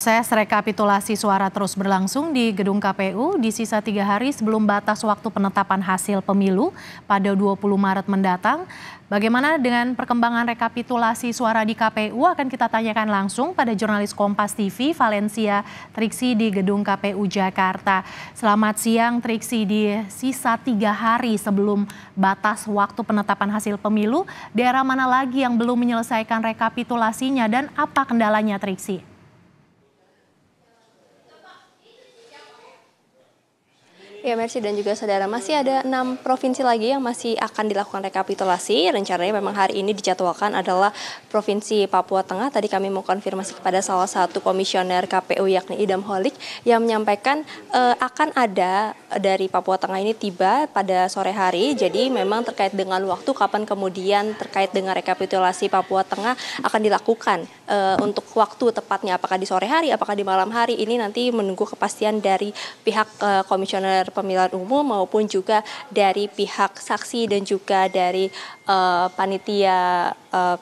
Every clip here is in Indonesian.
Proses rekapitulasi suara terus berlangsung di gedung KPU di sisa tiga hari sebelum batas waktu penetapan hasil pemilu pada 20 Maret mendatang. Bagaimana dengan perkembangan rekapitulasi suara di KPU akan kita tanyakan langsung pada jurnalis Kompas TV Valencia Triksi di gedung KPU Jakarta. Selamat siang Triksi di sisa tiga hari sebelum batas waktu penetapan hasil pemilu. Daerah mana lagi yang belum menyelesaikan rekapitulasinya dan apa kendalanya Triksi? Ya Mercy dan juga saudara masih ada enam provinsi lagi yang masih akan dilakukan rekapitulasi. Rencananya memang hari ini dijadwalkan adalah provinsi Papua Tengah. Tadi kami mau konfirmasi kepada salah satu komisioner KPU yakni Idam Holik yang menyampaikan eh, akan ada eh, dari Papua Tengah ini tiba pada sore hari. Jadi memang terkait dengan waktu kapan kemudian terkait dengan rekapitulasi Papua Tengah akan dilakukan eh, untuk waktu tepatnya apakah di sore hari, apakah di malam hari ini nanti menunggu kepastian dari pihak eh, komisioner Pemilihan Umum maupun juga dari pihak saksi dan juga dari uh, panitia uh,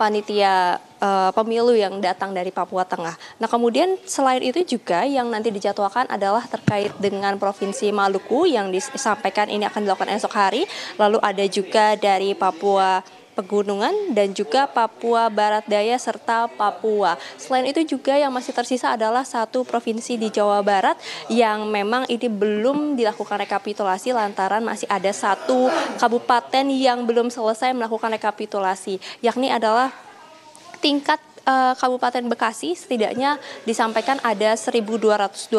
panitia eh, pemilu yang datang dari Papua Tengah. Nah, kemudian selain itu juga yang nanti dijadwalkan adalah terkait dengan provinsi Maluku yang disampaikan ini akan dilakukan esok hari. Lalu ada juga dari Papua pegunungan dan juga Papua Barat Daya serta Papua. Selain itu juga yang masih tersisa adalah satu provinsi di Jawa Barat yang memang ini belum dilakukan rekapitulasi lantaran masih ada satu kabupaten yang belum selesai melakukan rekapitulasi, yakni adalah tingkat uh, Kabupaten Bekasi setidaknya disampaikan ada 1.222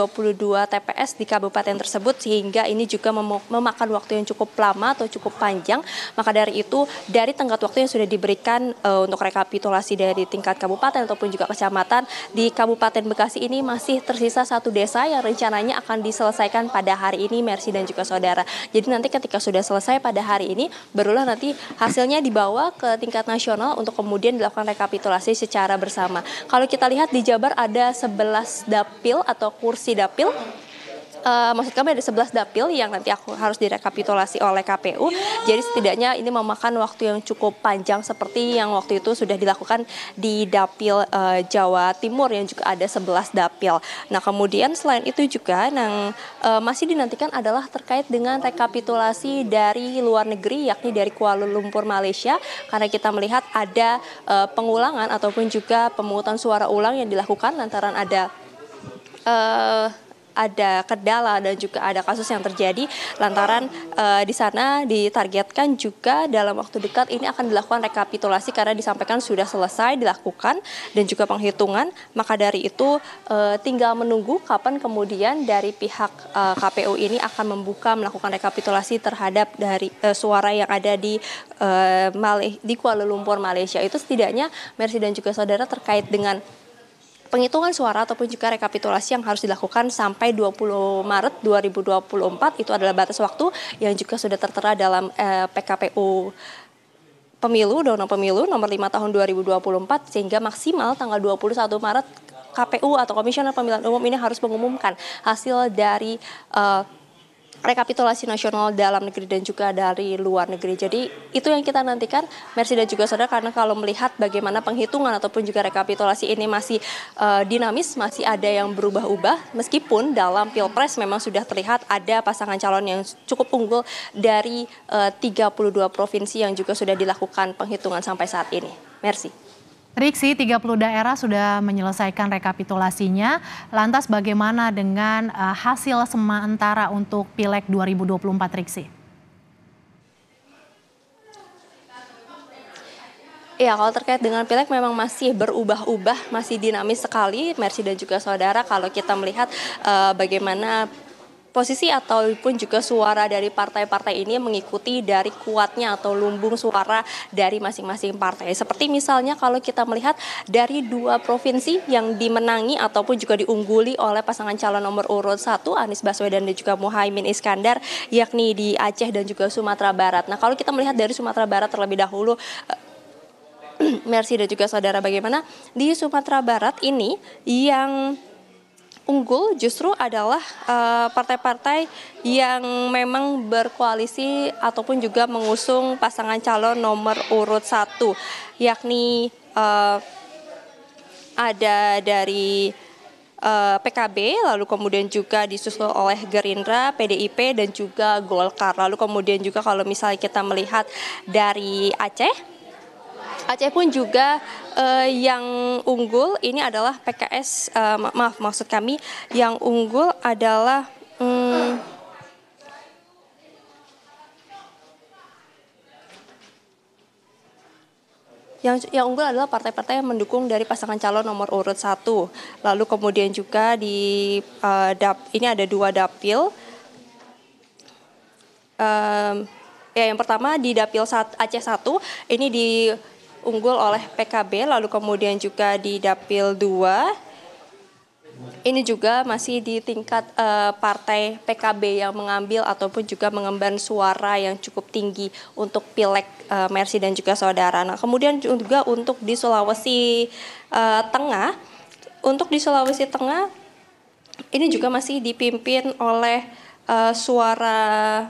TPS di kabupaten tersebut sehingga ini juga mem memakan waktu yang cukup lama atau cukup panjang. Maka dari itu dari tenggat waktu yang sudah diberikan uh, untuk rekapitulasi dari tingkat kabupaten ataupun juga kecamatan di Kabupaten Bekasi ini masih tersisa satu desa yang rencananya akan diselesaikan pada hari ini Mercy dan juga saudara. Jadi nanti ketika sudah selesai pada hari ini barulah nanti hasilnya dibawa ke tingkat nasional untuk kemudian dilakukan rekapitulasi secara bersama. Kalau kita lihat di Jabar ada 11 dapil atau kursi dapil uh, maksud kami ada 11 dapil yang nanti aku harus direkapitulasi oleh KPU. Jadi setidaknya ini memakan waktu yang cukup panjang seperti yang waktu itu sudah dilakukan di dapil uh, Jawa Timur yang juga ada 11 dapil. Nah, kemudian selain itu juga yang uh, eh, masih dinantikan adalah terkait dengan rekapitulasi dari luar negeri yakni dari Kuala Lumpur Malaysia karena kita melihat ada uh, pengulangan ataupun juga pemungutan suara ulang yang dilakukan lantaran ada uh, ada kendala dan juga ada kasus yang terjadi lantaran uh, di sana ditargetkan juga dalam waktu dekat ini akan dilakukan rekapitulasi karena disampaikan sudah selesai dilakukan dan juga penghitungan maka dari itu uh, tinggal menunggu kapan kemudian dari pihak uh, eh, KPU ini akan membuka melakukan rekapitulasi terhadap dari uh, suara yang ada di uh, di Kuala Lumpur Malaysia itu setidaknya Mercy dan juga saudara terkait dengan Penghitungan suara ataupun juga rekapitulasi yang harus dilakukan sampai 20 Maret 2024 itu adalah batas waktu yang juga sudah tertera dalam eh, PKPU Pemilu, Undang-Undang Pemilu nomor 5 tahun 2024 sehingga maksimal tanggal 21 Maret KPU atau Komisioner Pemilihan Umum ini harus mengumumkan hasil dari uh, rekapitulasi nasional dalam negeri dan juga dari luar negeri. Jadi itu yang kita nantikan Mercy dan juga saudara karena kalau melihat bagaimana penghitungan ataupun juga rekapitulasi ini masih uh, dinamis, masih ada yang berubah-ubah meskipun dalam Pilpres memang sudah terlihat ada pasangan calon yang cukup unggul dari eh, uh, 32 provinsi yang juga sudah dilakukan penghitungan sampai saat ini. Mercy tiga 30 daerah sudah menyelesaikan rekapitulasinya. Lantas bagaimana dengan eh, hasil sementara untuk Pileg 2024 Riksi? Ya, kalau terkait dengan pileg memang masih berubah-ubah, masih dinamis sekali, Mercy dan juga saudara. Kalau kita melihat uh, bagaimana posisi ataupun juga suara dari partai-partai ini mengikuti dari kuatnya atau lumbung suara dari masing-masing partai. Seperti misalnya kalau kita melihat dari dua provinsi yang dimenangi ataupun juga diungguli oleh pasangan calon nomor urut 1 Anies Baswedan dan juga Muhaimin Iskandar yakni di Aceh dan juga Sumatera Barat. Nah, kalau kita melihat dari Sumatera Barat terlebih dahulu eh, Mersi dan juga saudara bagaimana di Sumatera Barat ini yang unggul justru adalah eh, partai-partai yang memang berkoalisi ataupun juga mengusung pasangan calon nomor urut satu, yakni eh, ada dari eh, PKB, lalu kemudian juga disusul oleh Gerindra, PDIP, dan juga Golkar. Lalu kemudian juga kalau misalnya kita melihat dari Aceh, Aceh pun juga uh, yang unggul ini adalah PKS uh, eh, maaf maksud kami yang unggul adalah um, yang yang unggul adalah partai-partai yang mendukung dari pasangan calon nomor urut satu. Lalu kemudian juga di uh, dap ini ada dua dapil. Um, ya yang pertama di dapil Aceh 1 ini di unggul oleh PKB lalu kemudian juga di dapil 2 ini juga masih di tingkat uh, partai PKB yang mengambil ataupun juga mengemban suara yang cukup tinggi untuk pilek uh, eh, Mersi dan juga saudara. Nah, kemudian juga untuk di Sulawesi uh, Tengah, untuk di Sulawesi Tengah ini juga masih dipimpin oleh uh, suara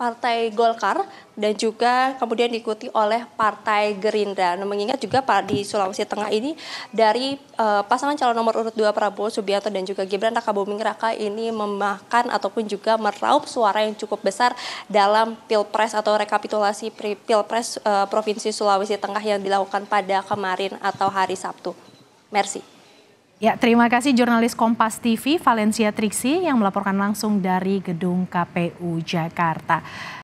Partai Golkar dan juga kemudian diikuti oleh Partai Gerindra. Nah, mengingat juga Pak di Sulawesi Tengah ini dari uh, pasangan calon nomor urut 2 Prabowo Subianto dan juga Gibran Rakabuming Raka ini memakan ataupun juga meraup suara yang cukup besar dalam Pilpres atau rekapitulasi Pilpres uh, Provinsi Sulawesi Tengah yang dilakukan pada kemarin atau hari Sabtu. Merci. Ya, terima kasih jurnalis Kompas TV Valencia Triksi yang melaporkan langsung dari gedung KPU Jakarta.